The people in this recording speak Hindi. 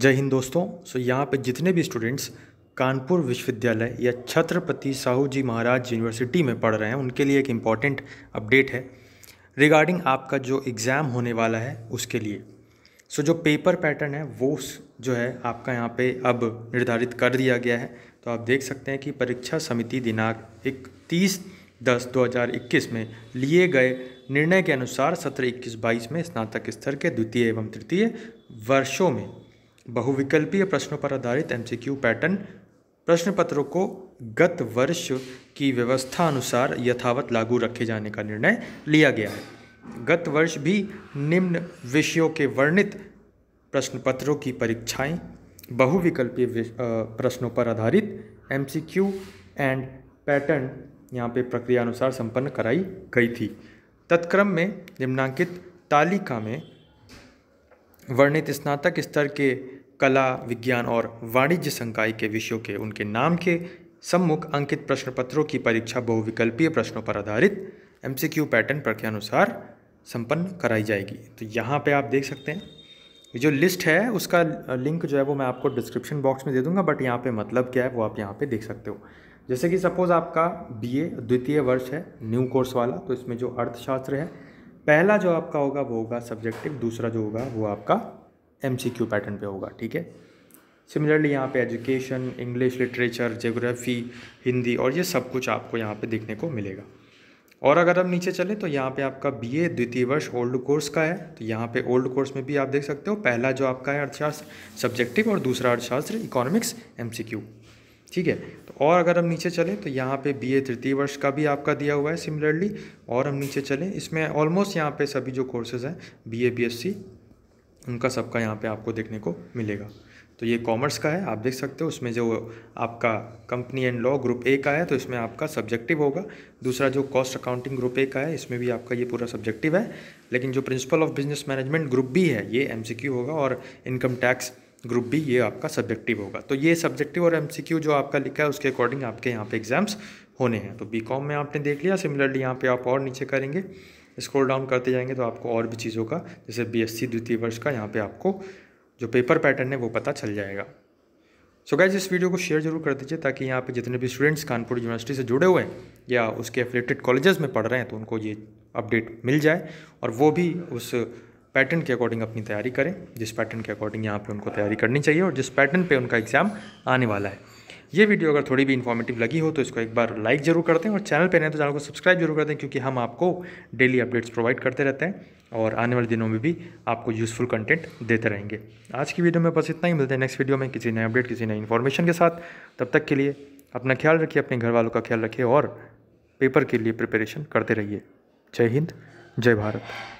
जय हिंद दोस्तों सो यहाँ पे जितने भी स्टूडेंट्स कानपुर विश्वविद्यालय या छत्रपति साहू जी महाराज यूनिवर्सिटी में पढ़ रहे हैं उनके लिए एक इम्पॉर्टेंट अपडेट है रिगार्डिंग आपका जो एग्ज़ाम होने वाला है उसके लिए सो जो पेपर पैटर्न है वो जो है आपका यहाँ पे अब निर्धारित कर दिया गया है तो आप देख सकते हैं कि परीक्षा समिति दिनांक इकतीस दस दो हजार इक्कीस में लिए गए निर्णय के अनुसार सत्र इक्कीस बाईस में स्नातक स्तर के द्वितीय एवं तृतीय वर्षों में बहुविकल्पीय प्रश्नों पर आधारित एमसीक्यू पैटर्न प्रश्न पत्रों को गत वर्ष की व्यवस्था अनुसार यथावत लागू रखे जाने का निर्णय लिया गया है गत वर्ष भी निम्न विषयों के वर्णित प्रश्न पत्रों की परीक्षाएं बहुविकल्पीय प्रश्नों पर आधारित एमसीक्यू एंड पैटर्न यहाँ पे प्रक्रिया अनुसार संपन्न कराई गई थी तत्क्रम में निम्नांकित तालिका में वर्णित स्नातक स्तर के कला विज्ञान और वाणिज्य संकाय के विषयों के उनके नाम के सम्मुख अंकित प्रश्न पत्रों की परीक्षा बहुविकल्पीय प्रश्नों पर आधारित एमसीक्यू पैटर्न प्रक्रिया अनुसार संपन्न कराई जाएगी तो यहाँ पे आप देख सकते हैं जो लिस्ट है उसका लिंक जो है वो मैं आपको डिस्क्रिप्शन बॉक्स में दे दूंगा बट यहाँ पे मतलब क्या है वो आप यहाँ पे देख सकते हो जैसे कि सपोज़ आपका बीए द्वितीय वर्ष है न्यू कोर्स वाला तो इसमें जो अर्थशास्त्र है पहला जो आपका होगा वो होगा सब्जेक्टिव दूसरा जो होगा वो आपका एम सी क्यू पैटर्न पर होगा ठीक है सिमिलरली यहाँ पे education English literature geography Hindi और ये सब कुछ आपको यहाँ पे देखने को मिलेगा और अगर हम नीचे चलें तो यहाँ पे आपका बीए द्वितीय वर्ष ओल्ड कोर्स का है तो यहाँ पे ओल्ड कोर्स में भी आप देख सकते हो पहला जो आपका है अर्थशास्त्र सब्जेक्टिव और दूसरा अर्थशास्त्र इकोनॉमिक्स एम ठीक है तो और अगर हम नीचे चलें तो यहाँ पे बीए तृतीय वर्ष का भी आपका दिया हुआ है सिमिलरली और हम नीचे चलें इसमें ऑलमोस्ट यहाँ पे सभी जो कोर्सेज़ हैं बीए बीएससी उनका सबका यहाँ पे आपको देखने को मिलेगा तो ये कॉमर्स का है आप देख सकते हो उसमें जो आपका company and law group A का है तो इसमें आपका सब्जेक्टिव होगा दूसरा जो कॉस्ट अकाउंटिंग ग्रुप ए का है इसमें भी आपका ये पूरा सब्जेक्टिव है लेकिन जो principle of business management group B है ये एमसीक्यू होगा और इनकम टैक्स ग्रुप बी ये आपका सब्जेक्टिव होगा तो ये सब्जेक्टिव और एमसीक्यू जो आपका लिखा है उसके अकॉर्डिंग आपके यहाँ पे एग्जाम्स होने हैं तो बी कॉम में आपने देख लिया सिमिलरली यहाँ पे आप और नीचे करेंगे स्क्रॉल डाउन करते जाएंगे तो आपको और भी चीज़ों का जैसे बीएससी द्वितीय वर्ष का यहाँ पर आपको जो पेपर पैटर्न है वो पता चल जाएगा सो गैज इस वीडियो को शेयर जरूर कर दीजिए ताकि यहाँ पे जितने भी स्टूडेंट्स कानपुर यूनिवर्सिटी से जुड़े हुए हैं या उसके एफिलेटेड कॉलेजेस में पढ़ रहे हैं तो उनको ये अपडेट मिल जाए और वो भी उस पैटर्न के अकॉर्डिंग अपनी तैयारी करें जिस पैटर्न के अकॉर्डिंग यहाँ पे उनको तैयारी करनी चाहिए और जिस पैटर्न पे उनका एग्ज़ाम आने वाला है ये वीडियो अगर थोड़ी भी इन्फॉर्मेटिव लगी हो तो इसको एक बार लाइक ज़रूर कर दें और चैनल पर नहीं तो चैनल को सब्सक्राइब जरूर कर दें क्योंकि हम आपको डेली अपडेट्स प्रोवाइड करते रहते हैं और आने वाले दिनों में भी आपको यूज़फुल कंटेंट देते रहेंगे आज की वीडियो में बस इतना ही मिलते हैं नेक्स्ट वीडियो में किसी नए अपडेट किसी नई इन्फॉर्मेशन के साथ तब तक के लिए अपना ख्याल रखिए अपने घर वालों का ख्याल रखिए और पेपर के लिए प्रिपरेशन करते रहिए जय हिंद जय भारत